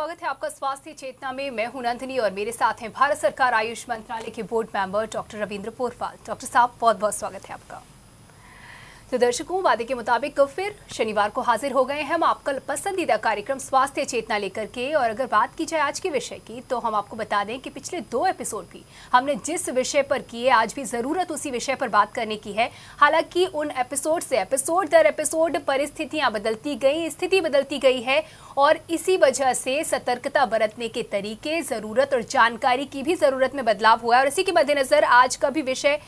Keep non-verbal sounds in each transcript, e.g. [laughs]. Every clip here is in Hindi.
स्वागत है आपका स्वास्थ्य चेतना में मैं हूं नंदनी और मेरे साथ हैं भारत सरकार आयुष मंत्रालय के board member doctor Ravindra Porwal doctor साहब बहुत बहुत स्वागत है आपका तो दर्शकों वादे के मुताबिक फिर शनिवार को हाजिर हो गए हैं हम आपका पसंदीदा कार्यक्रम स्वास्थ्य चेतना लेकर के और अगर बात की जाए आज के विषय की तो हम आपको बता दें कि पिछले दो एपिसोड भी हमने जिस विषय पर किए आज भी ज़रूरत उसी विषय पर बात करने की है हालांकि उन एपिसोड से एपिसोड दर एपिसोड परिस्थितियां बदलती गई स्थिति बदलती गई है और इसी वजह से सतर्कता बरतने के तरीके ज़रूरत और जानकारी की भी ज़रूरत में बदलाव हुआ है और इसी के मद्देनज़र आज का भी विषय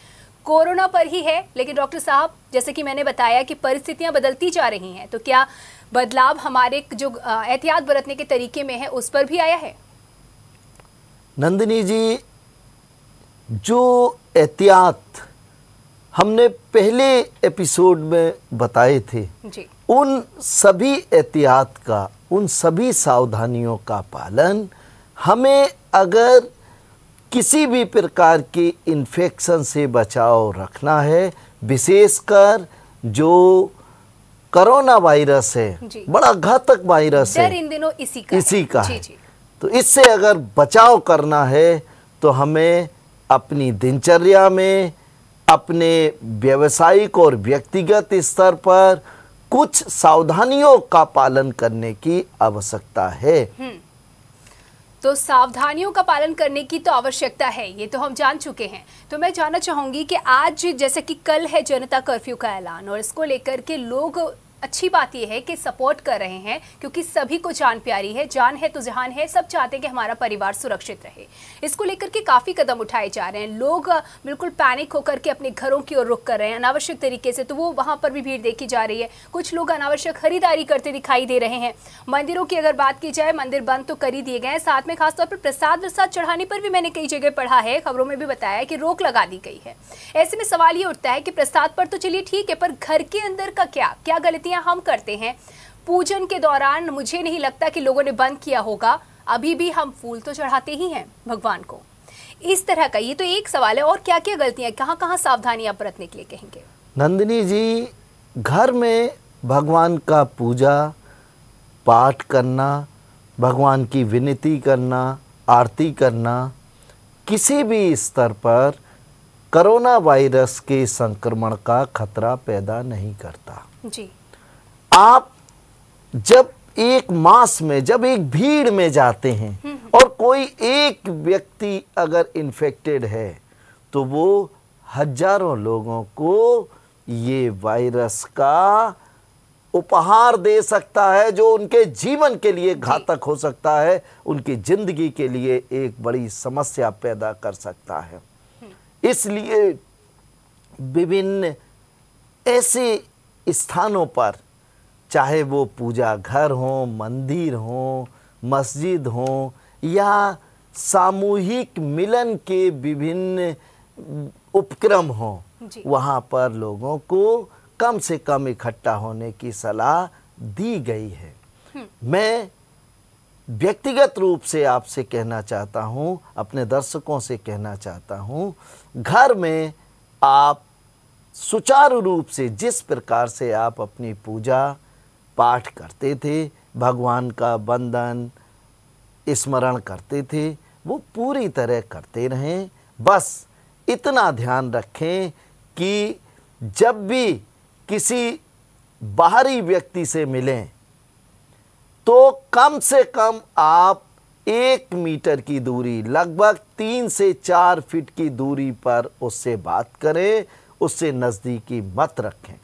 कोरोना पर ही है लेकिन डॉक्टर साहब जैसे कि मैंने बताया कि परिस्थितियां बदलती जा रही हैं तो क्या बदलाव हमारे जो एहतियात बरतने के तरीके में है उस पर भी आया है नंदिनी जी जो एहतियात हमने पहले एपिसोड में बताए थे जी। उन सभी एहतियात का उन सभी सावधानियों का पालन हमें अगर किसी भी प्रकार की इन्फेक्शन से बचाव रखना है विशेषकर जो करोना वायरस है बड़ा घातक वायरस है इन दिनों इसी का इसी का है। जी, जी। तो इससे अगर बचाव करना है तो हमें अपनी दिनचर्या में अपने व्यवसायिक और व्यक्तिगत स्तर पर कुछ सावधानियों का पालन करने की आवश्यकता है हम्म। तो सावधानियों का पालन करने की तो आवश्यकता है ये तो हम जान चुके हैं तो मैं जानना चाहूंगी कि आज जैसे कि कल है जनता कर्फ्यू का ऐलान और इसको लेकर के लोग अच्छी बात यह है कि सपोर्ट कर रहे हैं क्योंकि सभी को जान प्यारी है जान है तो जहान है सब चाहते हैं कि हमारा परिवार सुरक्षित रहे इसको लेकर के काफ़ी कदम उठाए जा रहे हैं लोग बिल्कुल पैनिक होकर के अपने घरों की ओर रुख कर रहे हैं अनावश्यक तरीके से तो वो वहां पर भी भीड़ देखी जा रही है कुछ लोग अनावश्यक खरीदारी करते दिखाई दे रहे हैं मंदिरों की अगर बात की जाए मंदिर बंद तो कर ही दिए गए हैं साथ में खासतौर पर प्रसाद वरसाद चढ़ाने पर भी मैंने कई जगह पढ़ा है खबरों में भी बताया है कि रोक लगा दी गई है ऐसे में सवाल ये उठता है कि प्रसाद पर तो चलिए ठीक है पर घर के अंदर का क्या क्या गलती गलतियां हम करते हैं पूजन के दौरान मुझे नहीं लगता कि लोगों ने बंद किया होगा अभी भी हम फूल तो चढ़ाते ही हैं भगवान को इस तरह का ये तो एक सवाल है और क्या क्या गलतियां कहाँ कहाँ सावधानियां बरतने के लिए कहेंगे नंदिनी जी घर में भगवान का पूजा पाठ करना भगवान की विनती करना आरती करना किसी भी स्तर पर कोरोना वायरस के संक्रमण का खतरा पैदा नहीं करता जी आप जब एक मास में जब एक भीड़ में जाते हैं हम्म। और कोई एक व्यक्ति अगर इन्फेक्टेड है तो वो हजारों लोगों को ये वायरस का उपहार दे सकता है जो उनके जीवन के लिए घातक हो सकता है उनकी जिंदगी के लिए एक बड़ी समस्या पैदा कर सकता है हम्म। इसलिए विभिन्न ऐसे स्थानों पर चाहे वो पूजा घर हों मंदिर हों मस्जिद हों या सामूहिक मिलन के विभिन्न उपक्रम हों वहाँ पर लोगों को कम से कम इकट्ठा होने की सलाह दी गई है हम्म। मैं व्यक्तिगत रूप से आपसे कहना चाहता हूँ अपने दर्शकों से कहना चाहता हूँ घर में आप सुचारू रूप से जिस प्रकार से आप अपनी पूजा पाठ करते थे भगवान का बंधन स्मरण करते थे वो पूरी तरह करते रहें बस इतना ध्यान रखें कि जब भी किसी बाहरी व्यक्ति से मिलें तो कम से कम आप एक मीटर की दूरी लगभग तीन से चार फीट की दूरी पर उससे बात करें उससे नज़दीकी मत रखें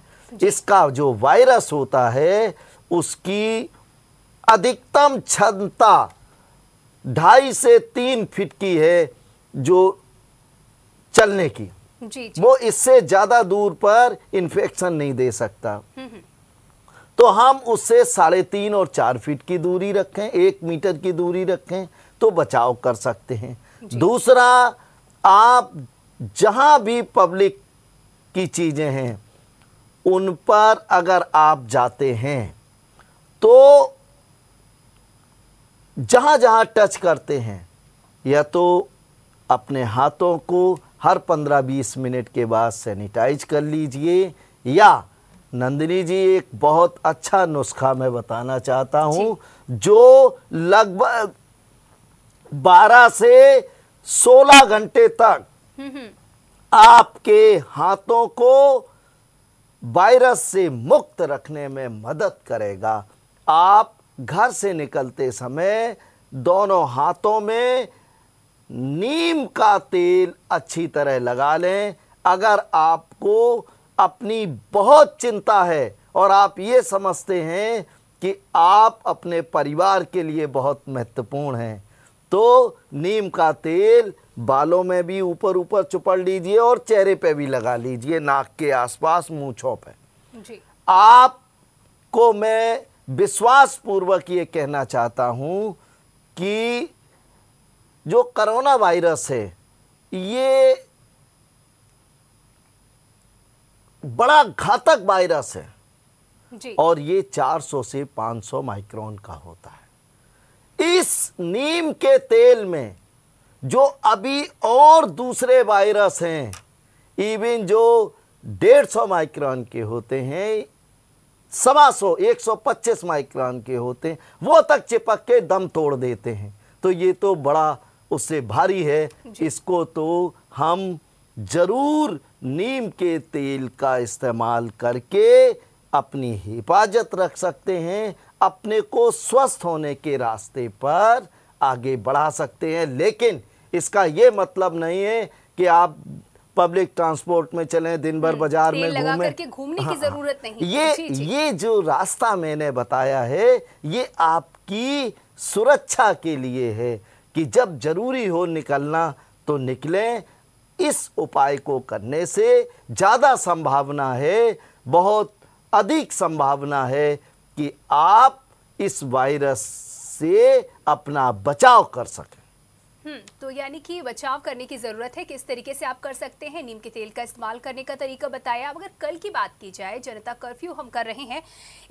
इसका जो वायरस होता है उसकी अधिकतम क्षमता ढाई से तीन फीट की है जो चलने की जी, जी। वो इससे ज़्यादा दूर पर इन्फेक्शन नहीं दे सकता हम्म, हम्म। तो हम उससे साढ़े तीन और चार फीट की दूरी रखें एक मीटर की दूरी रखें तो बचाव कर सकते हैं दूसरा आप जहां भी पब्लिक की चीज़ें हैं उन पर अगर आप जाते हैं तो जहां जहां टच करते हैं या तो अपने हाथों को हर 15-20 मिनट के बाद सैनिटाइज कर लीजिए या नंदिनी जी एक बहुत अच्छा नुस्खा मैं बताना चाहता हूं जो लगभग 12 से 16 घंटे तक हम्म, हम्म। आपके हाथों को वायरस से मुक्त रखने में मदद करेगा आप घर से निकलते समय दोनों हाथों में नीम का तेल अच्छी तरह लगा लें अगर आपको अपनी बहुत चिंता है और आप ये समझते हैं कि आप अपने परिवार के लिए बहुत महत्वपूर्ण हैं तो नीम का तेल बालों में भी ऊपर ऊपर चुपड़ लीजिए और चेहरे पे भी लगा लीजिए नाक के आसपास मूछों पे आप को मैं विश्वास पूर्वक ये कहना चाहता हूँ कि जो करोना वायरस है ये बड़ा घातक वायरस है जी। और ये 400 से 500 माइक्रोन का होता है इस नीम के तेल में जो अभी और दूसरे वायरस हैं इवन जो डेढ़ सौ माइक्रॉन के होते हैं सवा सौ एक सौ पच्चीस माइक्रॉन के होते हैं वो तक चिपक के दम तोड़ देते हैं तो ये तो बड़ा उससे भारी है इसको तो हम ज़रूर नीम के तेल का इस्तेमाल करके अपनी हिफाजत रख सकते हैं अपने को स्वस्थ होने के रास्ते पर आगे बढ़ा सकते हैं लेकिन इसका ये मतलब नहीं है कि आप पब्लिक ट्रांसपोर्ट में चलें दिन भर हम्म, बाजार में घूमें घूमने हाँ, की जरूरत नहीं ये जी, जी। ये जो रास्ता मैंने बताया है ये आपकी सुरक्षा के लिए है कि जब जरूरी हो निकलना तो निकलें इस उपाय को करने से ज़्यादा संभावना है बहुत अधिक संभावना है कि आप इस वायरस से अपना बचाव कर सकें हम्म, तो यानी कि बचाव करने की ज़रूरत है किस तरीके से आप कर सकते हैं नीम के तेल का इस्तेमाल करने का तरीका बताया अब अगर कल की बात की जाए जनता कर्फ्यू हम कर रहे हैं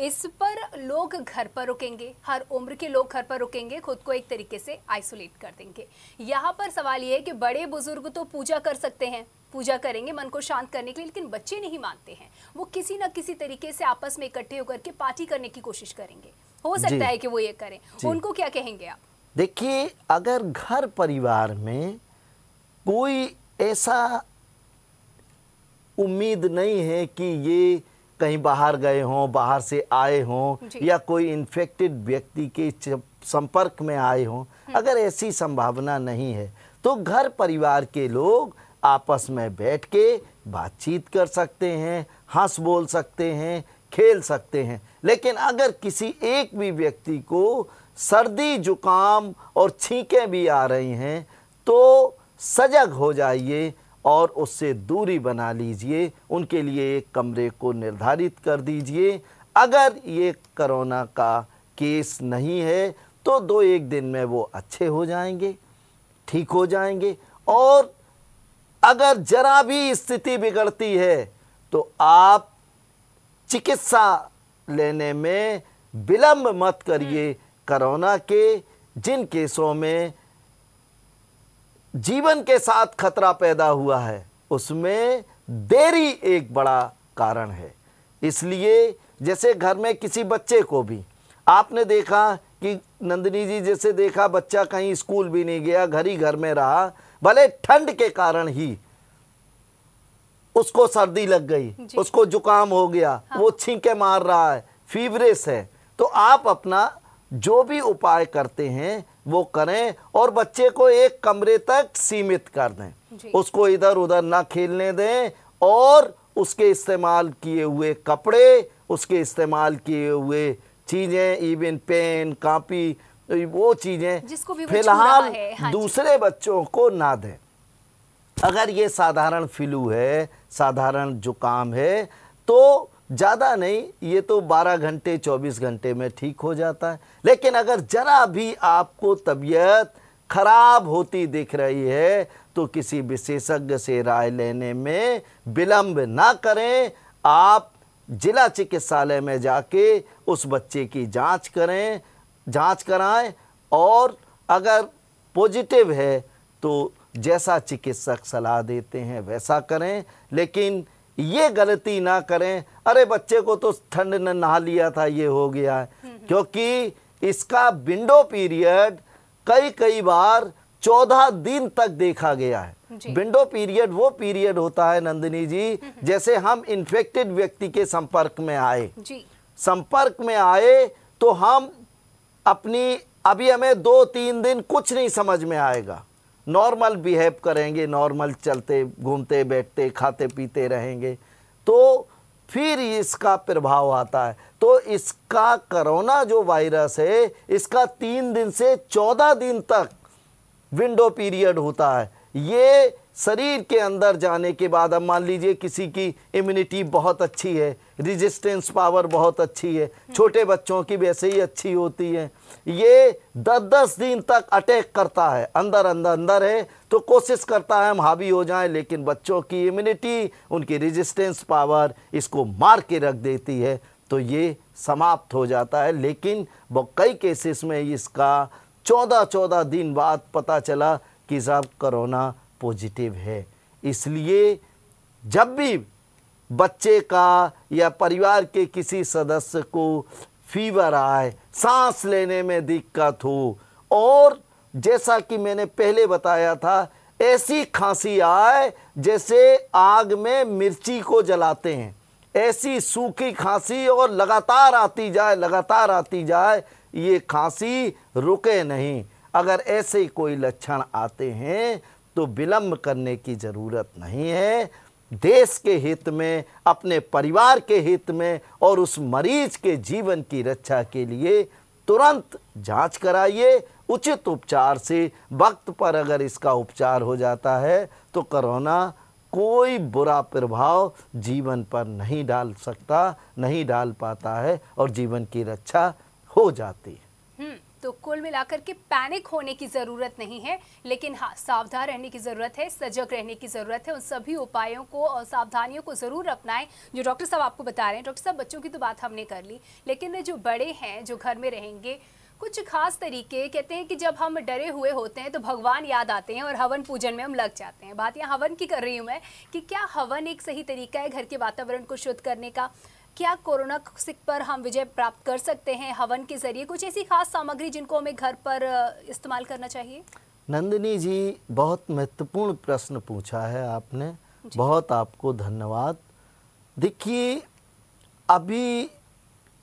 इस पर लोग घर पर रुकेंगे हर उम्र के लोग घर पर रुकेंगे खुद को एक तरीके से आइसोलेट कर देंगे यहाँ पर सवाल ये है कि बड़े बुजुर्ग तो पूजा कर सकते हैं पूजा करेंगे मन को शांत करने के लिए लेकिन बच्चे नहीं मानते हैं वो किसी ना किसी तरीके से आपस में इकट्ठे होकर के पार्टी करने की कोशिश करेंगे हो सकता है कि वो ये करें उनको क्या कहेंगे आप देखिए अगर घर परिवार में कोई ऐसा उम्मीद नहीं है कि ये कहीं बाहर गए हों बाहर से आए हों या कोई इन्फेक्टेड व्यक्ति के संपर्क में आए हों हम्म। अगर ऐसी संभावना नहीं है तो घर परिवार के लोग आपस में बैठ के बातचीत कर सकते हैं हंस बोल सकते हैं खेल सकते हैं लेकिन अगर किसी एक भी व्यक्ति को सर्दी जुकाम और छींकें भी आ रही हैं तो सजग हो जाइए और उससे दूरी बना लीजिए उनके लिए एक कमरे को निर्धारित कर दीजिए अगर ये करोना का केस नहीं है तो दो एक दिन में वो अच्छे हो जाएंगे ठीक हो जाएंगे और अगर जरा भी स्थिति बिगड़ती है तो आप चिकित्सा लेने में विलम्ब मत करिए कोरोना के जिन केसों में जीवन के साथ खतरा पैदा हुआ है उसमें देरी एक बड़ा कारण है इसलिए जैसे घर में किसी बच्चे को भी आपने देखा कि नंदिनी जी जैसे देखा बच्चा कहीं स्कूल भी नहीं गया घर ही घर में रहा भले ठंड के कारण ही उसको सर्दी लग गई उसको जुकाम हो गया हाँ। वो छींके मार रहा है फीवरेस है तो आप अपना जो भी उपाय करते हैं वो करें और बच्चे को एक कमरे तक सीमित कर दें उसको इधर उधर ना खेलने दें और उसके इस्तेमाल किए हुए कपड़े उसके इस्तेमाल किए हुए चीज़ें इवन पेन कापी वो चीज़ें फिलहाल हाँ दूसरे बच्चों को ना दें अगर ये साधारण फ्लू है साधारण जुकाम है तो ज़्यादा नहीं ये तो 12 घंटे 24 घंटे में ठीक हो जाता है लेकिन अगर ज़रा भी आपको तबीयत खराब होती दिख रही है तो किसी विशेषज्ञ से राय लेने में विलम्ब ना करें आप जिला चिकित्सालय में जाके उस बच्चे की जांच करें जांच कराएं और अगर पॉजिटिव है तो जैसा चिकित्सक सलाह देते हैं वैसा करें लेकिन ये गलती ना करें अरे बच्चे को तो ठंड ने नहा लिया था ये हो गया है हम्म, हम्म। क्योंकि इसका विंडो पीरियड कई कई बार चौदह दिन तक देखा गया है विंडो पीरियड वो पीरियड होता है नंदिनी जी हम्म, जैसे हम इन्फेक्टेड व्यक्ति के संपर्क में आए संपर्क में आए तो हम अपनी अभी हमें दो तीन दिन कुछ नहीं समझ में आएगा नॉर्मल बिहेव करेंगे नॉर्मल चलते घूमते बैठते खाते पीते रहेंगे तो फिर इसका प्रभाव आता है तो इसका करोना जो वायरस है इसका तीन दिन से चौदह दिन तक विंडो पीरियड होता है ये शरीर के अंदर जाने के बाद अब मान लीजिए किसी की इम्यूनिटी बहुत अच्छी है रिजिस्टेंस पावर बहुत अच्छी है छोटे बच्चों की वैसे ही अच्छी होती है ये दस दस दिन तक अटैक करता है अंदर अंदर अंदर है तो कोशिश करता है हम हावी हो जाएं लेकिन बच्चों की इम्यूनिटी उनकी रिजिस्टेंस पावर इसको मार के रख देती है तो ये समाप्त हो जाता है लेकिन कई केसेस में इसका चौदह चौदह दिन बाद पता चला कि साहब करोना पॉजिटिव है इसलिए जब भी बच्चे का या परिवार के किसी सदस्य को फीवर आए सांस लेने में दिक्कत हो और जैसा कि मैंने पहले बताया था ऐसी खांसी आए जैसे आग में मिर्ची को जलाते हैं ऐसी सूखी खांसी और लगातार आती जाए लगातार आती जाए ये खांसी रुके नहीं अगर ऐसे कोई लक्षण आते हैं तो विलम्ब करने की ज़रूरत नहीं है देश के हित में अपने परिवार के हित में और उस मरीज के जीवन की रक्षा के लिए तुरंत जांच कराइए उचित उपचार से वक्त पर अगर इसका उपचार हो जाता है तो कोरोना कोई बुरा प्रभाव जीवन पर नहीं डाल सकता नहीं डाल पाता है और जीवन की रक्षा हो जाती है हम्म। तो कुल मिलाकर के पैनिक होने की ज़रूरत नहीं है लेकिन हाँ सावधान रहने की ज़रूरत है सजग रहने की ज़रूरत है उन सभी उपायों को और सावधानियों को ज़रूर अपनाएं जो डॉक्टर साहब आपको बता रहे हैं डॉक्टर साहब बच्चों की तो बात हमने कर ली लेकिन जो बड़े हैं जो घर में रहेंगे कुछ खास तरीके कहते हैं कि जब हम डरे हुए होते हैं तो भगवान याद आते हैं और हवन पूजन में हम लग जाते हैं बात यहाँ हवन की कर रही हूँ मैं कि क्या हवन एक सही तरीका है घर के वातावरण को शुद्ध करने का क्या कोरोना पर हम विजय प्राप्त कर सकते हैं हवन के जरिए कुछ ऐसी खास सामग्री जिनको हमें घर पर इस्तेमाल करना चाहिए नंदिनी जी बहुत महत्वपूर्ण प्रश्न पूछा है आपने बहुत आपको धन्यवाद देखिए अभी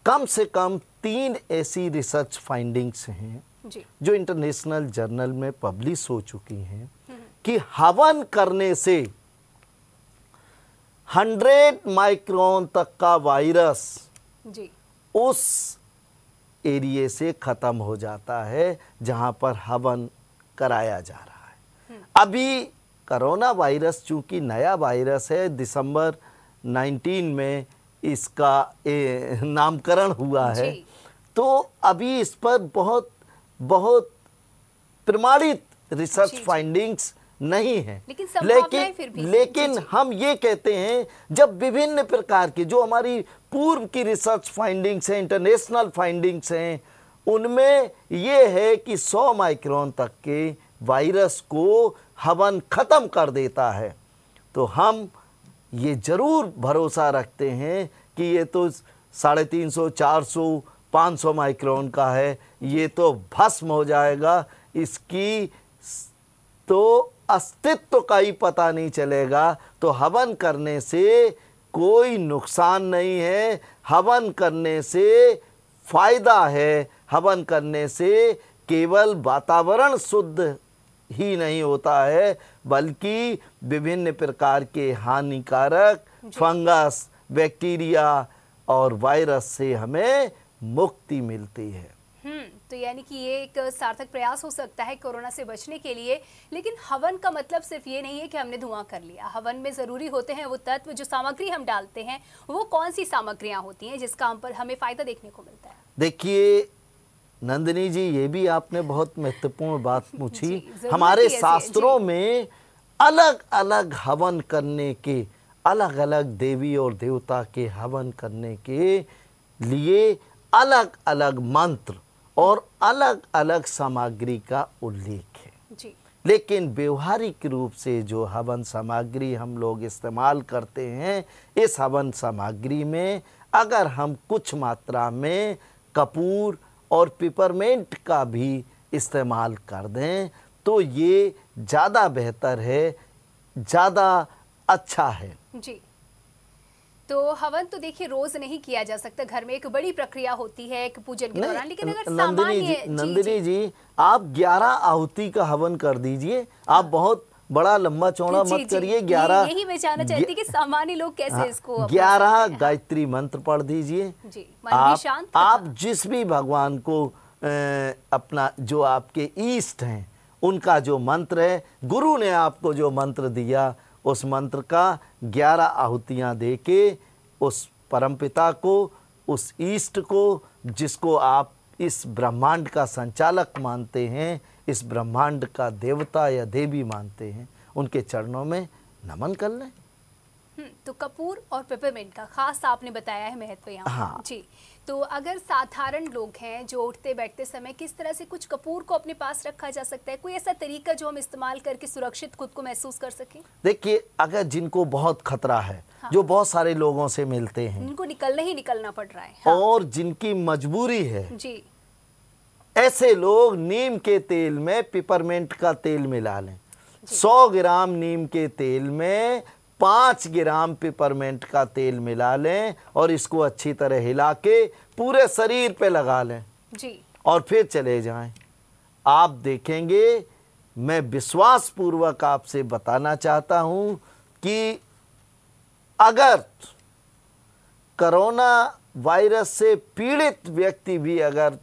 कम से कम तीन ऐसी रिसर्च फाइंडिंग्स हैं जो इंटरनेशनल जर्नल में पब्लिश हो चुकी हैं हम्म। कि हवन करने से हंड्रेड माइक्रोन तक का वायरस जी उस एरिए से ख़त्म हो जाता है जहाँ पर हवन कराया जा रहा है हम्म। अभी करोना वायरस चूँकि नया वायरस है दिसंबर 19 में इसका नामकरण हुआ है तो अभी इस पर बहुत बहुत प्रमाणित रिसर्च फाइंडिंग्स नहीं है लेकिन लेकिन फिर भी लेकिन हम ये कहते हैं जब विभिन्न प्रकार की जो हमारी पूर्व की रिसर्च फाइंडिंग्स हैं इंटरनेशनल फाइंडिंग्स हैं उनमें ये है कि 100 माइक्रोन तक के वायरस को हवन ख़त्म कर देता है तो हम ये ज़रूर भरोसा रखते हैं कि ये तो साढ़े तीन सौ चार सौ पाँच सौ माइक्रोन का है ये तो भस्म हो जाएगा इसकी तो अस्तित्व का ही पता नहीं चलेगा तो हवन करने से कोई नुकसान नहीं है हवन करने से फ़ायदा है हवन करने से केवल वातावरण शुद्ध ही नहीं होता है बल्कि विभिन्न प्रकार के हानिकारक फंगस बैक्टीरिया और वायरस से हमें मुक्ति मिलती है हम्म तो यानी कि ये एक सार्थक प्रयास हो सकता है कोरोना से बचने के लिए लेकिन हवन का मतलब सिर्फ ये नहीं है कि हमने धुआं कर लिया हवन में ज़रूरी होते हैं वो तत्व जो सामग्री हम डालते हैं वो कौन सी सामग्रियां होती हैं जिसका हम पर हमें फ़ायदा देखने को मिलता है देखिए नंदिनी जी ये भी आपने बहुत महत्वपूर्ण बात [laughs] पूछी हमारे शास्त्रों में अलग अलग हवन करने के अलग अलग देवी और देवता के हवन करने के लिए अलग अलग मंत्र और अलग अलग सामग्री का उल्लेख है जी। लेकिन व्यवहारिक रूप से जो हवन सामग्री हम लोग इस्तेमाल करते हैं इस हवन सामग्री में अगर हम कुछ मात्रा में कपूर और पिपरमेंट का भी इस्तेमाल कर दें तो ये ज़्यादा बेहतर है ज़्यादा अच्छा है जी तो हवन तो देखिए रोज नहीं किया जा सकता घर में एक बड़ी प्रक्रिया होती है एक पूजन के दौरान लेकिन अगर नंदिनी जी नंदिनी जी, जी आप 11 आहुति का हवन कर दीजिए आप बहुत बड़ा लंबा चौड़ा मत करिए ग्यारह यही मैं जानना चाहती कि सामान्य लोग कैसे हाँ, इसको ग्यारह गायत्री मंत्र पढ़ दीजिए आप, आप जिस भी भगवान को अपना जो आपके ईष्ट हैं उनका जो मंत्र है गुरु ने आपको जो मंत्र दिया उस मंत्र का ग्यारह आहुतियाँ दे के उस परमपिता को उस ईष्ट को जिसको आप इस ब्रह्मांड का संचालक मानते हैं इस ब्रह्मांड का देवता या देवी मानते हैं उनके चरणों में नमन कर लें हम्म, तो कपूर और पेपरमेंट का खास आपने बताया है महत्व यहाँ हाँ जी तो अगर साधारण लोग हैं जो उठते बैठते समय किस तरह से कुछ कपूर को अपने पास रखा जा सकता है कोई ऐसा तरीका जो हम इस्तेमाल करके सुरक्षित खुद को महसूस कर सकें देखिए अगर जिनको बहुत खतरा है हाँ। जो बहुत सारे लोगों से मिलते हैं उनको निकलना ही निकलना पड़ रहा है हाँ। और जिनकी मजबूरी है जी ऐसे लोग नीम के तेल में पिपरमेंट का तेल मिला लें सौ ग्राम नीम के तेल में पाँच ग्राम पिपरमेंट का तेल मिला लें और इसको अच्छी तरह हिला के पूरे शरीर पे लगा लें जी और फिर चले जाएं आप देखेंगे मैं विश्वास पूर्वक आपसे बताना चाहता हूं कि अगर कोरोना वायरस से पीड़ित व्यक्ति भी अगर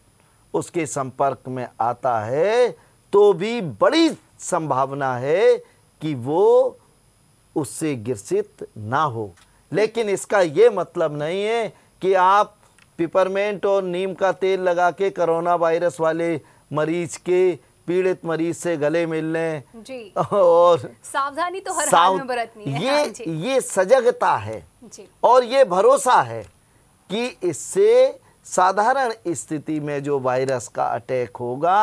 उसके संपर्क में आता है तो भी बड़ी संभावना है कि वो उससे गिरसित ना हो लेकिन इसका ये मतलब नहीं है कि आप पिपरमेंट और नीम का तेल लगा के करोना वायरस वाले मरीज के पीड़ित मरीज से गले मिलने जी और सावधानी तो हर साव... हाल में बरतनी है ये हाँ जी। ये सजगता है जी। और ये भरोसा है कि इससे साधारण स्थिति में जो वायरस का अटैक होगा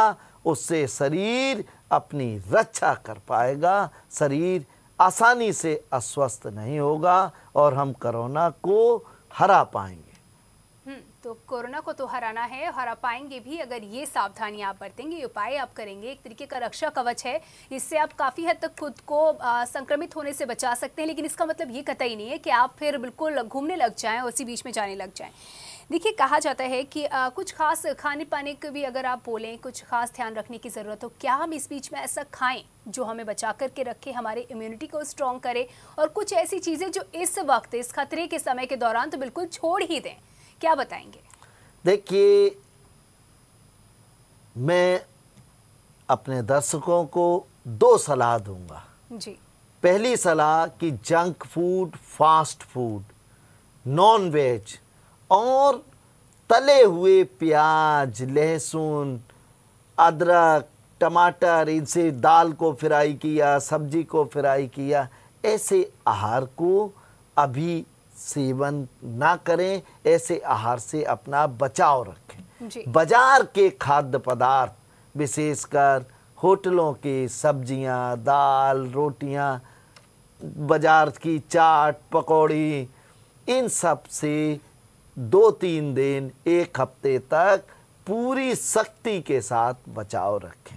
उससे शरीर अपनी रक्षा कर पाएगा शरीर आसानी से अस्वस्थ नहीं होगा और हम कोरोना को हरा पाएंगे हम्म, तो कोरोना को तो हराना है हरा पाएंगे भी अगर ये सावधानी आप बरतेंगे ये उपाय आप करेंगे एक तरीके का रक्षा कवच है इससे आप काफ़ी हद तक खुद को आ, संक्रमित होने से बचा सकते हैं लेकिन इसका मतलब ये कतई नहीं है कि आप फिर बिल्कुल घूमने लग जाएं उसी बीच में जाने लग जाएं देखिए कहा जाता है कि आ, कुछ खास खाने पाने के भी अगर आप बोलें कुछ खास ध्यान रखने की ज़रूरत हो क्या हम इस बीच में ऐसा खाएं जो हमें बचा करके रखे हमारे इम्यूनिटी को स्ट्रॉन्ग करे और कुछ ऐसी चीज़ें जो इस वक्त इस खतरे के समय के दौरान तो बिल्कुल छोड़ ही दें क्या बताएंगे देखिए मैं अपने दर्शकों को दो सलाह दूंगा जी पहली सलाह कि junk food fast food non veg और तले हुए प्याज लहसुन अदरक टमाटर इनसे दाल को फ्राई किया सब्जी को फ्राई किया ऐसे आहार को अभी सेवन ना करें ऐसे आहार से अपना बचाव रखें बाजार के खाद्य पदार्थ विशेषकर होटलों के सब्जियां दाल रोटियां बाजार की चाट पकौड़ी इन सब से दो तीन दिन एक हफ्ते तक पूरी सख्ती के साथ बचाव रखें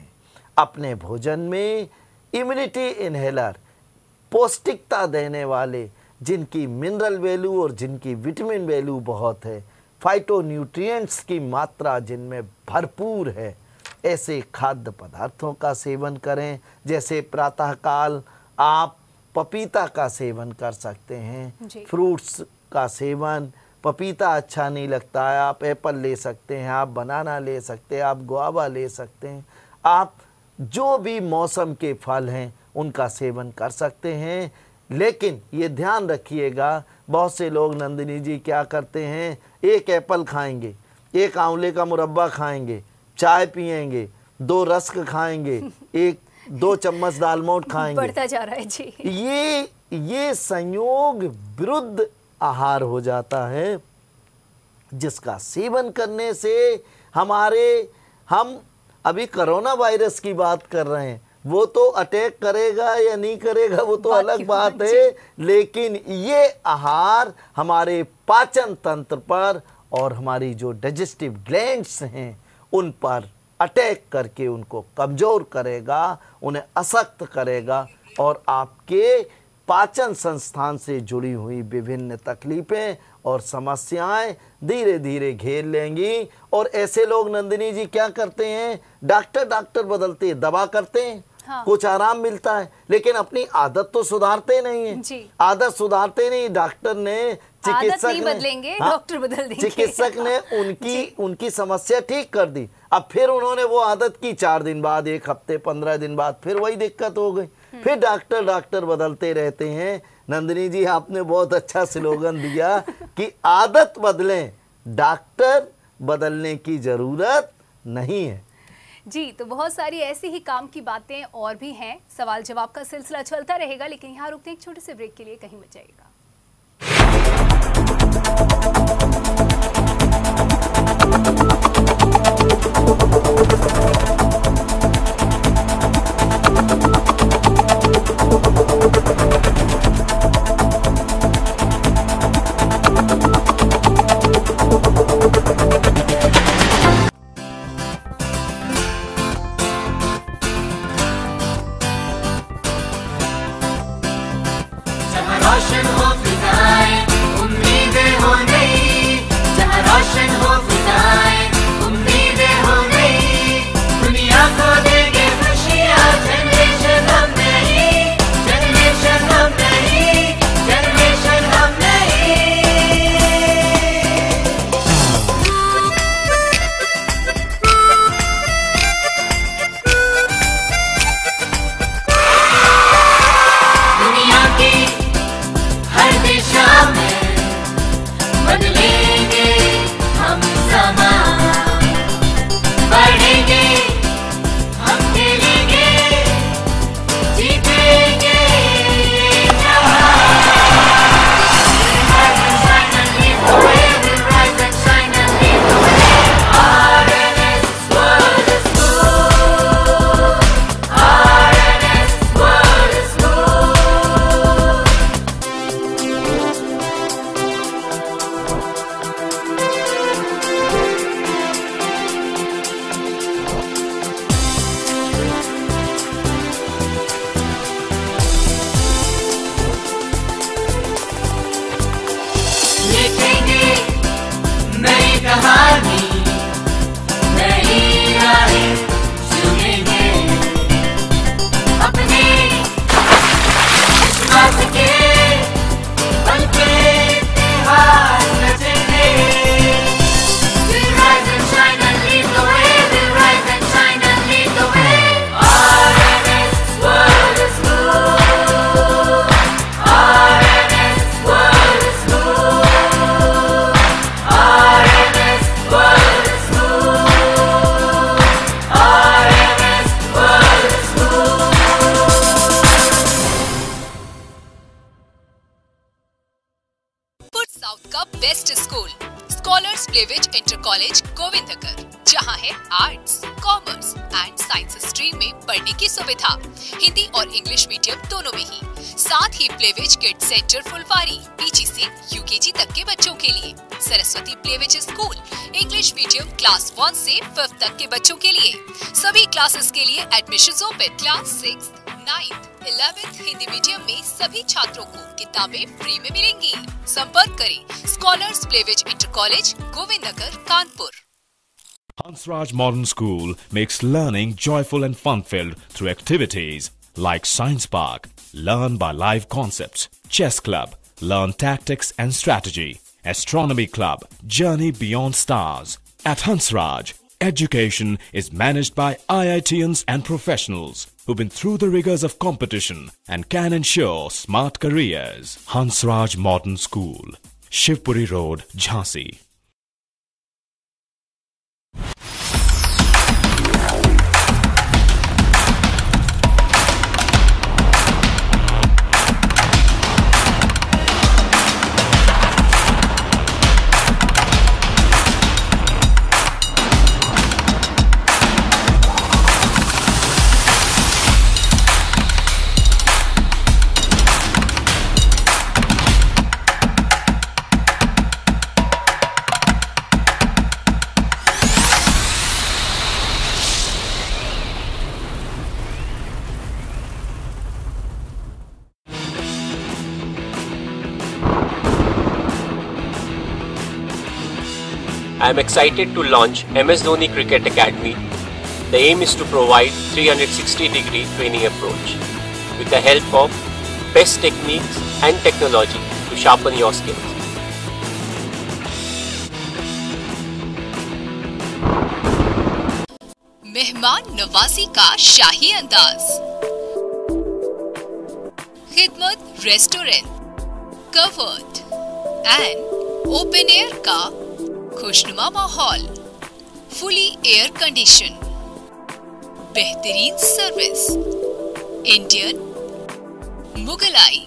अपने भोजन में इम्यूनिटी इन्हेलर पौष्टिकता देने वाले जिनकी मिनरल वैल्यू और जिनकी विटामिन वैल्यू बहुत है फाइटोन्यूट्रिएंट्स की मात्रा जिनमें भरपूर है ऐसे खाद्य पदार्थों का सेवन करें जैसे प्रातःकाल आप पपीता का सेवन कर सकते हैं फ्रूट्स का सेवन पपीता अच्छा नहीं लगता है आप एप्पल ले सकते हैं आप बनाना ले सकते हैं आप गुआवा ले सकते हैं आप जो भी मौसम के फल हैं उनका सेवन कर सकते हैं लेकिन ये ध्यान रखिएगा बहुत से लोग नंदिनी जी क्या करते हैं एक एप्पल खाएंगे एक आंवले का मुरब्बा खाएंगे चाय पियेंगे दो रस्क खाएंगे [laughs] एक दो चम्मच दालमोट खाएंगे बढ़ता जा रहा है जी ये ये संयोग विरुद्ध आहार हो जाता है जिसका सेवन करने से हमारे हम अभी कोरोना वायरस की बात कर रहे हैं वो तो अटैक करेगा या नहीं करेगा वो तो बात अलग बात है लेकिन ये आहार हमारे पाचन तंत्र पर और हमारी जो डाइजेस्टिव ग्लैंड्स हैं उन पर अटैक करके उनको कमज़ोर करेगा उन्हें असक्त करेगा और आपके पाचन संस्थान से जुड़ी हुई विभिन्न तकलीफ़ें और समस्याएं धीरे धीरे घेर लेंगी और ऐसे लोग नंदिनी जी क्या करते हैं डॉक्टर डॉक्टर बदलते हैं दवा करते हैं हाँ। कुछ आराम मिलता है लेकिन अपनी आदत तो सुधारते नहीं है आदत सुधारते नहीं डॉक्टर ने चिकित्सक ने बदलेंगे हाँ, डॉक्टर बदल देंगे चिकित्सक ने [laughs] उनकी उनकी समस्या ठीक कर दी अब फिर उन्होंने वो आदत की चार दिन बाद एक हफ्ते पंद्रह दिन बाद फिर वही दिक्कत हो गई फिर डॉक्टर डॉक्टर बदलते रहते हैं नंदिनी जी आपने बहुत अच्छा स्लोगन दिया कि आदत बदलें डॉक्टर बदलने की ज़रूरत नहीं है जी तो बहुत सारी ऐसी ही काम की बातें और भी हैं सवाल जवाब का सिलसिला चलता रहेगा लेकिन यहाँ रुकते हैं एक छोटे से ब्रेक के लिए कहीं मत जाइएगा साइंस स्ट्रीम में पढ़ने की सुविधा हिंदी और इंग्लिश मीडियम दोनों में ही साथ ही Playways kid centre Phulwari PG से यूकेजी तक के बच्चों के लिए Saraswati Playways school English medium class one से फिफ्थ तक के बच्चों के लिए सभी क्लासेस के लिए admission open class six ninth eleventh Hindi medium में सभी छात्रों को किताबें फ्री में मिलेंगी संपर्क करें scholars Playways inter college Govind Nagar Kanpur Hansraj Modern School makes learning joyful and fun-filled through activities like Science Park, learn by live concepts, Chess Club, learn tactics and strategy, Astronomy Club, Journey Beyond Stars. At Hansraj, education is managed by IITians and professionals who've been through the rigors of competition and can ensure smart careers. Hansraj Modern School, Shivpuri Road, Jhansi. I am excited to launch MS Dhoni Cricket Academy. The aim is to provide 360 degree training approach with the help of best techniques and technology to sharpen your skills. मेहमान नवाजी का शाही अंदाज Khidmat restaurant covered and open air का खुशनुमा माहौल फुली एयर कंडीशन बेहतरीन service Indian Mughlai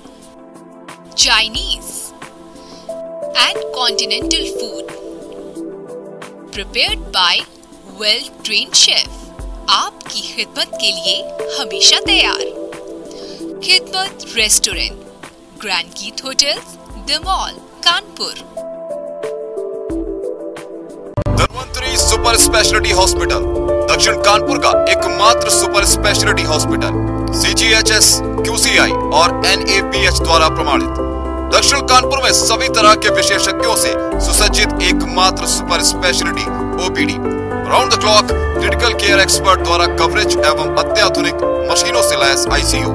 Chinese and continental food prepared by well train chef आपकी खिदमत के लिए हमेशा तैयार Khidmat restaurant grand Geet hotel the mall Kanpur super speciality hospital दक्षिण कानपुर का एकमात्र super speciality hospital CGHS QCI और एनएपीएच द्वारा प्रमाणित दक्षिण कानपुर में सभी तरह के विशेषज्ञों से सुसज्जित एकमात्र super speciality OPD round the clock critical care expert द्वारा कवरेज एवं अत्याधुनिक मशीनों से लैस आईसीयू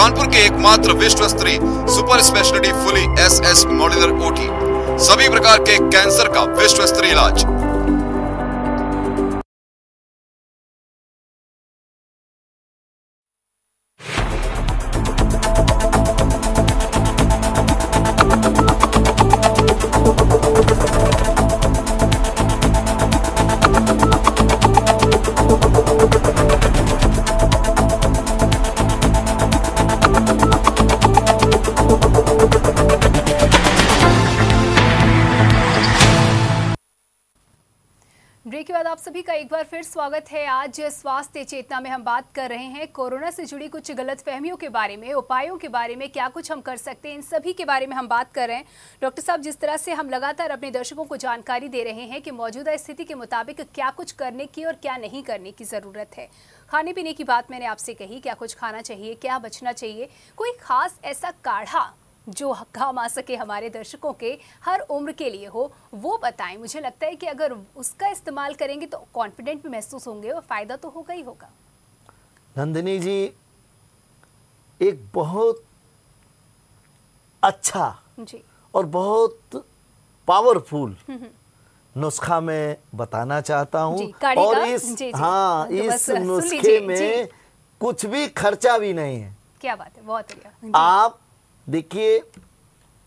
कानपुर के एकमात्र विश्व स्तरीय super speciality fully S S modular OT सभी प्रकार के कैंसर का विश्व स्तरीय इलाज फिर स्वागत है आज स्वास्थ्य चेतना में हम बात कर रहे हैं कोरोना से जुड़ी कुछ गलत फहमियों के बारे में उपायों के बारे में क्या कुछ हम कर सकते हैं इन सभी के बारे में हम बात कर रहे हैं डॉक्टर साहब जिस तरह से हम लगातार अपने दर्शकों को जानकारी दे रहे हैं कि मौजूदा स्थिति के मुताबिक क्या कुछ करने की और क्या नहीं करने की ज़रूरत है खाने पीने की बात मैंने आपसे कही क्या कुछ खाना चाहिए क्या बचना चाहिए कोई खास ऐसा काढ़ा जो काम आ सके हमारे दर्शकों के हर उम्र के लिए हो वो बताएं मुझे लगता है कि अगर उसका इस्तेमाल करेंगे तो कॉन्फिडेंट भी महसूस होंगे और फ़ायदा तो होगा ही होगा नंदिनी जी एक बहुत अच्छा जी और बहुत पावरफुल हम्म, हम्म। नुस्खा में बताना चाहता हूँ और इस जी, जी, हाँ तो इस नुस्खे में कुछ भी खर्चा भी नहीं है क्या बात है बहुत आप देखिए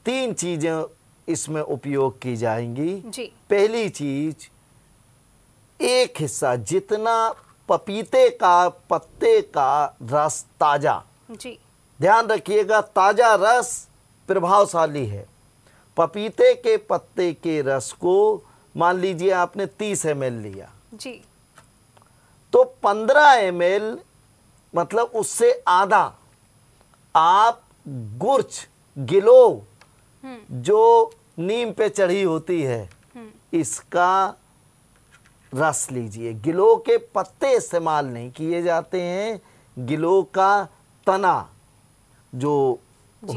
तीन चीज़ें इसमें उपयोग की जाएंगी जी। पहली चीज़ एक हिस्सा जितना पपीते का पत्ते का रस ताज़ा जी ध्यान रखिएगा ताज़ा रस प्रभावशाली है पपीते के पत्ते के रस को मान लीजिए आपने 30 एम लिया जी तो 15 एम मतलब उससे आधा आप गुर्च गिलो हम्म। जो नीम पे चढ़ी होती है हम्म। इसका रस लीजिए गिलो के पत्ते इस्तेमाल नहीं किए जाते हैं गिलो का तना जो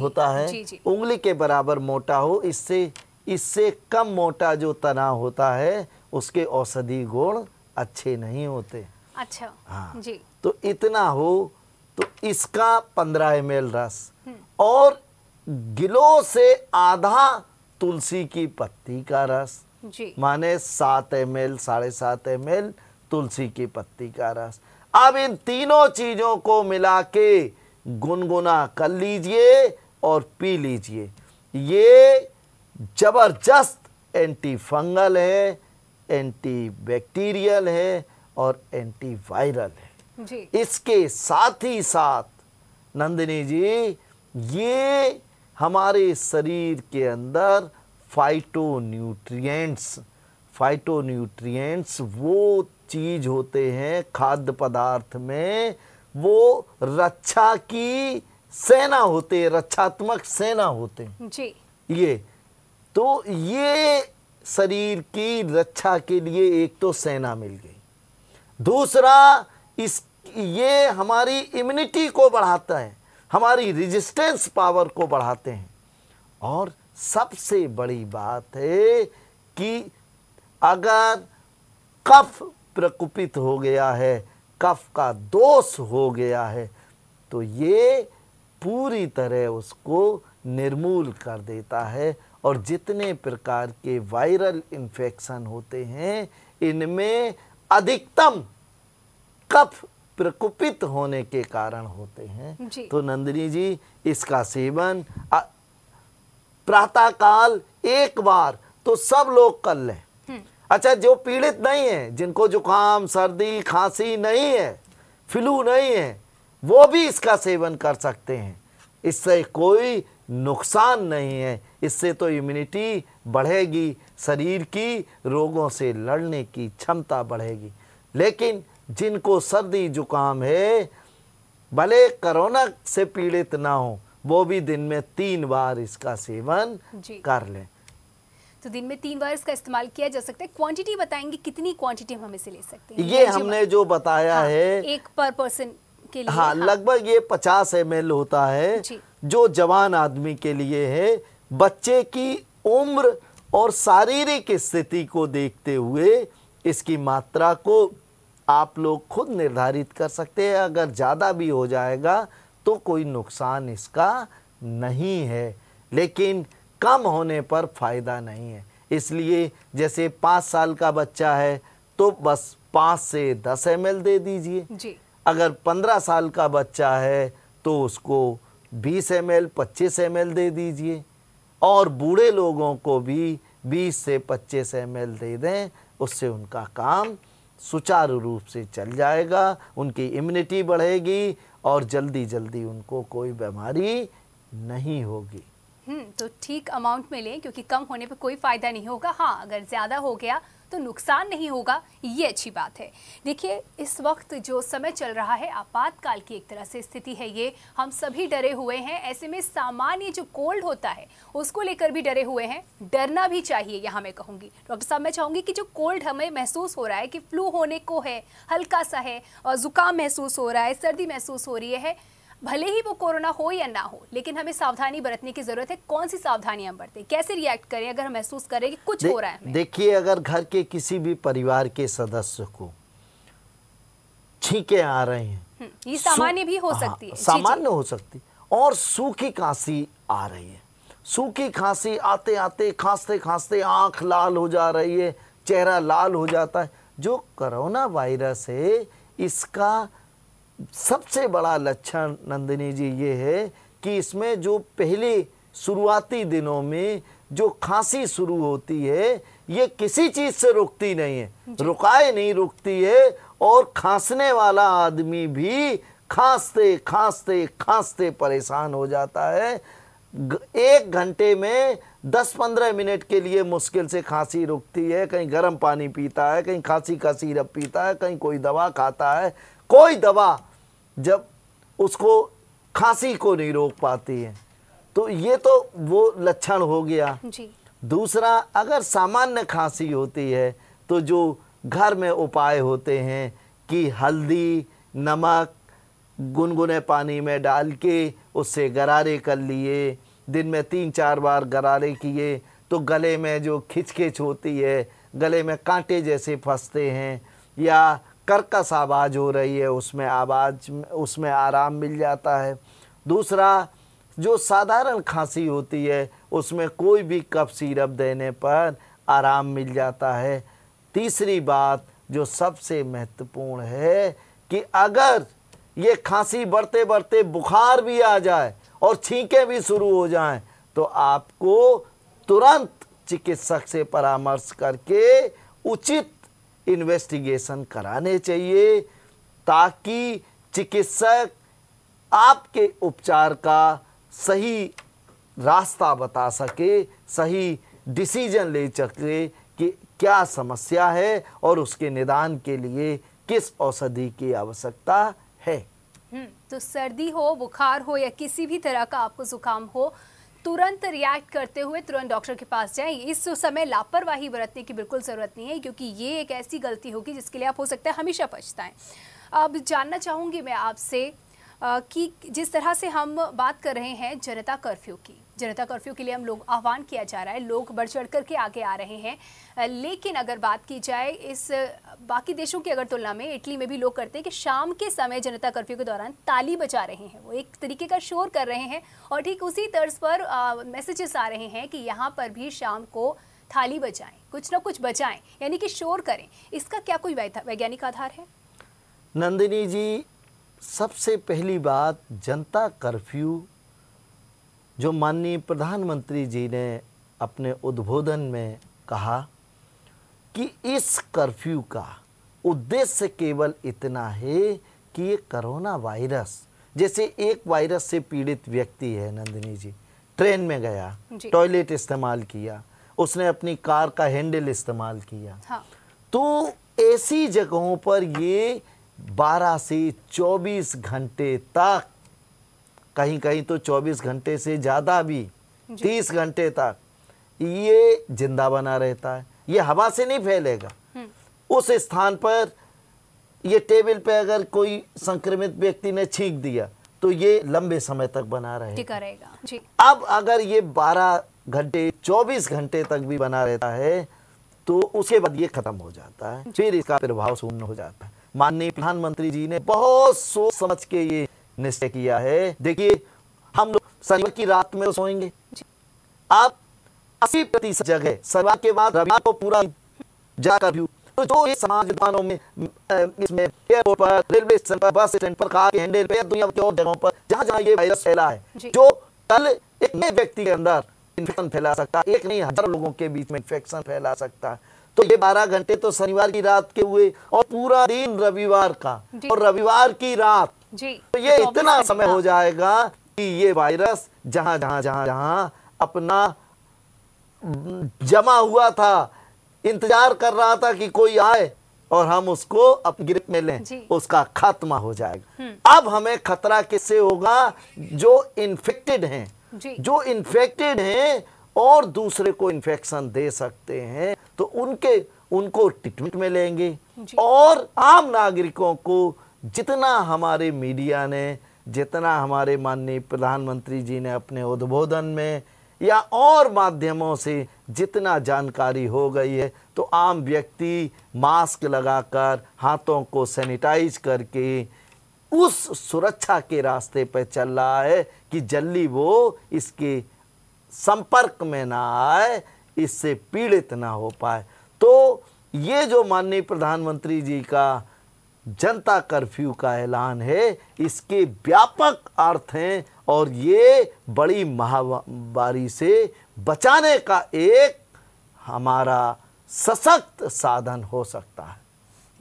होता है जी, जी। उंगली के बराबर मोटा हो इससे इससे कम मोटा जो तना होता है उसके औषधि गुण अच्छे नहीं होते अच्छा हाँ जी तो इतना हो तो इसका पंद्रह एम रस और गिलो से आधा तुलसी की पत्ती का रस जी। माने सात एम एल साढ़े सात एम एल तुलसी की पत्ती का रस अब इन तीनों चीज़ों को मिला के गुनगुना कर लीजिए और पी लीजिए ये जबरदस्त एंटी फंगल है एंटी बैक्टीरियल है और एंटी वायरल है जी। इसके साथ ही साथ नंदिनी जी ये हमारे शरीर के अंदर फाइटो फाइटो न्यूट्रियट्स वो चीज होते हैं खाद्य पदार्थ में वो रक्षा की सेना होते रक्षात्मक सेना होते जी ये तो ये शरीर की रक्षा के लिए एक तो सेना मिल गई दूसरा इस ये हमारी इम्यूनिटी को बढ़ाता है हमारी रेजिस्टेंस पावर को बढ़ाते हैं और सबसे बड़ी बात है कि अगर कफ प्रकुपित हो गया है कफ का दोष हो गया है तो ये पूरी तरह उसको निर्मूल कर देता है और जितने प्रकार के वायरल इन्फेक्शन होते हैं इनमें अधिकतम कफ प्रकुपित होने के कारण होते हैं तो नंदिनी जी इसका सेवन प्रातः काल एक बार तो सब लोग कर लें हम्म। अच्छा जो पीड़ित नहीं है जिनको जुकाम सर्दी खांसी नहीं है फ्लू नहीं है वो भी इसका सेवन कर सकते हैं इससे कोई नुकसान नहीं है इससे तो इम्यूनिटी बढ़ेगी शरीर की रोगों से लड़ने की क्षमता बढ़ेगी लेकिन जिनको सर्दी जुकाम है भले कोरोना से पीड़ित ना हो वो भी दिन में तीन बार इसका सेवन कर लें तो दिन में तीन बार इसका इस्तेमाल किया जा सकता है क्वांटिटी बताएंगे कितनी क्वांटिटी हम इसे ले सकते हैं ये हमने जो बताया हाँ, है एक पर पर्सन के लिए हाँ, हाँ। लगभग ये पचास एम होता है जो जवान आदमी के लिए है बच्चे की उम्र और शारीरिक स्थिति को देखते हुए इसकी मात्रा को आप लोग खुद निर्धारित कर सकते हैं अगर ज़्यादा भी हो जाएगा तो कोई नुकसान इसका नहीं है लेकिन कम होने पर फ़ायदा नहीं है इसलिए जैसे पाँच साल का बच्चा है तो बस पाँच से दस एम दे दीजिए जी अगर पंद्रह साल का बच्चा है तो उसको बीस एम एल पच्चीस एम दे दीजिए और बूढ़े लोगों को भी बीस से पच्चीस एम दे दें उससे उनका काम सुचारू रूप से चल जाएगा उनकी इम्यूनिटी बढ़ेगी और जल्दी जल्दी उनको कोई बीमारी नहीं होगी हम्म तो ठीक अमाउंट में लें क्योंकि कम होने पर कोई फ़ायदा नहीं होगा हाँ अगर ज़्यादा हो गया तो नुकसान नहीं होगा ये अच्छी बात है देखिए इस वक्त जो समय चल रहा है आपातकाल की एक तरह से स्थिति है ये हम सभी डरे हुए हैं ऐसे में सामान्य जो कोल्ड होता है उसको लेकर भी डरे हुए हैं डरना भी चाहिए यहाँ मैं कहूँगी डॉक्टर साहब मैं चाहूँगी कि जो कोल्ड हमें महसूस हो रहा है कि फ्लू होने को है हल्का सा है जुकाम महसूस हो रहा है सर्दी महसूस हो रही है भले ही वो कोरोना हो या ना हो लेकिन हमें सावधानी बरतने की जरूरत है कौन सी सावधानी हम बरतें कैसे रिएक्ट करें अगर हम महसूस करें कि कुछ हो रहा है देखिए अगर घर के किसी भी परिवार के सदस्य को छीके आ रहे हैं हम्म, ये सामान्य भी हो सकती है हाँ, सामान्य हो सकती और सूखी खांसी आ रही है सूखी खांसी आते आते खांसते खांसते आंख लाल हो जा रही है चेहरा लाल हो जाता है जो करोना वायरस है इसका सबसे बड़ा लक्षण नंदिनी जी ये है कि इसमें जो पहले शुरुआती दिनों में जो खांसी शुरू होती है ये किसी चीज़ से रुकती नहीं है रुकाए नहीं रुकती है और खांसने वाला आदमी भी खांसते खांसते खांसते परेशान हो जाता है एक घंटे में दस पंद्रह मिनट के लिए मुश्किल से खांसी रुकती है कहीं गर्म पानी पीता है कहीं खांसी का सीरप पीता है कहीं कोई दवा खाता है कोई दवा जब उसको खांसी को नहीं रोक पाती है तो ये तो वो लक्षण हो गया जी दूसरा अगर सामान्य खांसी होती है तो जो घर में उपाय होते हैं कि हल्दी नमक गुनगुने पानी में डाल के उससे गरारे कर लिए दिन में तीन चार बार गरारे किए तो गले में जो खिचखिच होती है गले में कांटे जैसे फंसते हैं या कर्कश आवाज़ हो रही है उसमें आवाज़ उसमें आराम मिल जाता है दूसरा जो साधारण खांसी होती है उसमें कोई भी कफ सिरप देने पर आराम मिल जाता है तीसरी बात जो सबसे महत्वपूर्ण है कि अगर ये खांसी बढ़ते बढ़ते बुखार भी आ जाए और छींकें भी शुरू हो जाएं तो आपको तुरंत चिकित्सक से परामर्श करके उचित इन्वेस्टिगेशन कराने चाहिए ताकि चिकित्सक आपके उपचार का सही रास्ता बता सके सही डिसीजन ले सके कि क्या समस्या है और उसके निदान के लिए किस औषधि की आवश्यकता है हम्म, तो सर्दी हो बुखार हो या किसी भी तरह का आपको जुकाम हो तुरंत रिएक्ट करते हुए तुरंत डॉक्टर के पास जाएं इस समय लापरवाही बरतने की बिल्कुल ज़रूरत नहीं है क्योंकि ये एक ऐसी गलती होगी जिसके लिए आप हो सकता है हमेशा पछताएं अब जानना चाहूंगी मैं आपसे कि जिस तरह से हम बात कर रहे हैं जनता कर्फ्यू की जनता कर्फ्यू के लिए हम लोग आह्वान किया जा रहा है लोग बढ़ चढ़ करके आगे आ रहे हैं लेकिन अगर बात की जाए इस बाकी देशों की अगर तुलना में इटली में भी लोग करते हैं कि शाम के समय जनता कर्फ्यू के दौरान ताली बजा रहे हैं वो एक तरीके का शोर कर रहे हैं और ठीक उसी तर्ज पर मैसेजेस आ रहे हैं कि यहाँ पर भी शाम को थाली बजाएं कुछ ना कुछ बजाएं यानी कि शोर करें इसका क्या कोई वैज्ञानिक आधार है नंदिनी जी सबसे पहली बात जनता कर्फ्यू जो माननीय प्रधानमंत्री जी ने अपने उद्बोधन में कहा कि इस कर्फ्यू का उद्देश्य केवल इतना है कि ये कोरोना वायरस जैसे एक वायरस से पीड़ित व्यक्ति है नंदिनी जी ट्रेन में गया टॉयलेट इस्तेमाल किया उसने अपनी कार का हैंडल इस्तेमाल किया हाँ। तो ऐसी जगहों पर ये 12 से 24 घंटे तक कहीं कहीं तो 24 घंटे से ज़्यादा भी 30 घंटे तक ये जिंदा बना रहता है ये हवा से नहीं फैलेगा हम्म। उस स्थान पर ये टेबल पे अगर कोई संक्रमित व्यक्ति ने छींक दिया तो ये लंबे समय तक बना रहे रहेगा अब अगर ये 12 घंटे 24 घंटे तक भी बना रहता है तो उसके बाद ये खत्म हो जाता है फिर इसका प्रभाव शून्य हो जाता है माननीय प्रधानमंत्री जी ने बहुत सोच समझ के ये निश्चय किया है देखिए हम लोग शनिवार की रात में तो सोएंगे आप अस्सी प्रतिशत जगह शनिवार के बाद रविवार को पूरा जाकर व्यू तो जो ये समाज विद्वानों में इसमें एयरपोर्ट पर रेलवे स्टेशन पर बस स्टैंड पर कार के हैंडल पर दुनिया के और जगहों पर जहां जहां ये वायरस फैला है जो कल एक नए व्यक्ति के अंदर इन्फेक्शन फैला सकता है एक नहीं हजार लोगों के बीच में इन्फेक्शन फैला सकता है तो ये बारह घंटे तो शनिवार की रात के हुए और पूरा दिन रविवार का और रविवार की रात जी तो ये इतना समय हो जाएगा कि ये वायरस जहां जहां जहां जहां अपना जमा हुआ था इंतजार कर रहा था कि कोई आए और हम उसको अपनी गिरफ्त में लें उसका खात्मा हो जाएगा हम्म। अब हमें खतरा किससे होगा जो इन्फेक्टेड हैं जो इन्फेक्टेड हैं और दूसरे को इन्फेक्शन दे सकते हैं तो उनके उनको ट्रीटमेंट में लेंगे और आम नागरिकों को जितना हमारे मीडिया ने जितना हमारे माननीय प्रधानमंत्री जी ने अपने उद्बोधन में या और माध्यमों से जितना जानकारी हो गई है तो आम व्यक्ति मास्क लगाकर हाथों को सैनिटाइज करके उस सुरक्षा के रास्ते पर चल रहा है कि जल्दी वो इसके संपर्क में ना आए इससे पीड़ित ना हो पाए तो ये जो माननीय प्रधानमंत्री जी का जनता कर्फ्यू का ऐलान है इसके व्यापक अर्थ हैं और ये बड़ी महामारी से बचाने का एक हमारा सशक्त साधन हो सकता है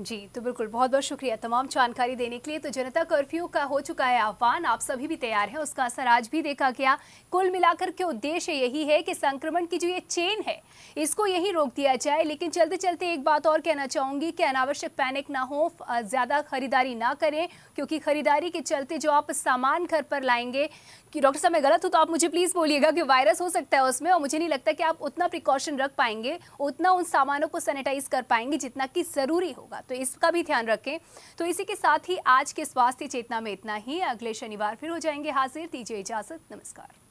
जी तो बिल्कुल बहुत बहुत शुक्रिया तमाम जानकारी देने के लिए तो जनता कर्फ्यू का हो चुका है आह्वान आप सभी भी तैयार हैं उसका असर आज भी देखा गया कुल मिलाकर के उद्देश्य यही है कि संक्रमण की जो ये चेन है इसको यही रोक दिया जाए लेकिन चलते चलते एक बात और कहना चाहूंगी कि अनावश्यक पैनिक ना हो ज़्यादा खरीदारी ना करें क्योंकि खरीदारी के चलते जो आप सामान घर पर लाएंगे कि डॉक्टर साहब मैं गलत हूँ तो आप मुझे प्लीज़ बोलिएगा कि वायरस हो सकता है उसमें और मुझे नहीं लगता कि आप उतना प्रिकॉशन रख पाएंगे उतना उन सामानों को सैनिटाइज कर पाएंगे जितना कि ज़रूरी होगा तो इसका भी ध्यान रखें तो इसी के साथ ही आज के स्वास्थ्य चेतना में इतना ही अगले शनिवार फिर हो जाएंगे हाजिर दीजिए इजाज़त नमस्कार